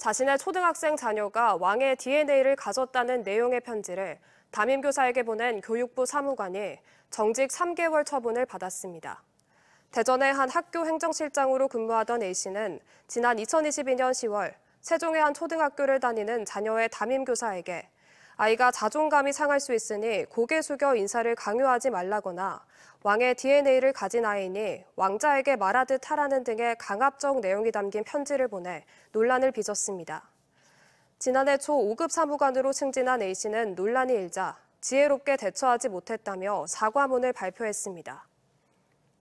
자신의 초등학생 자녀가 왕의 DNA를 가졌다는 내용의 편지를 담임교사에게 보낸 교육부 사무관이 정직 3개월 처분을 받았습니다. 대전의 한 학교 행정실장으로 근무하던 A씨는 지난 2022년 10월 세종의 한 초등학교를 다니는 자녀의 담임교사에게 아이가 자존감이 상할 수 있으니 고개 숙여 인사를 강요하지 말라거나 왕의 DNA를 가진 아이니 왕자에게 말하듯 하라는 등의 강압적 내용이 담긴 편지를 보내 논란을 빚었습니다. 지난해 초 5급 사무관으로 승진한 A씨는 논란이 일자 지혜롭게 대처하지 못했다며 사과문을 발표했습니다.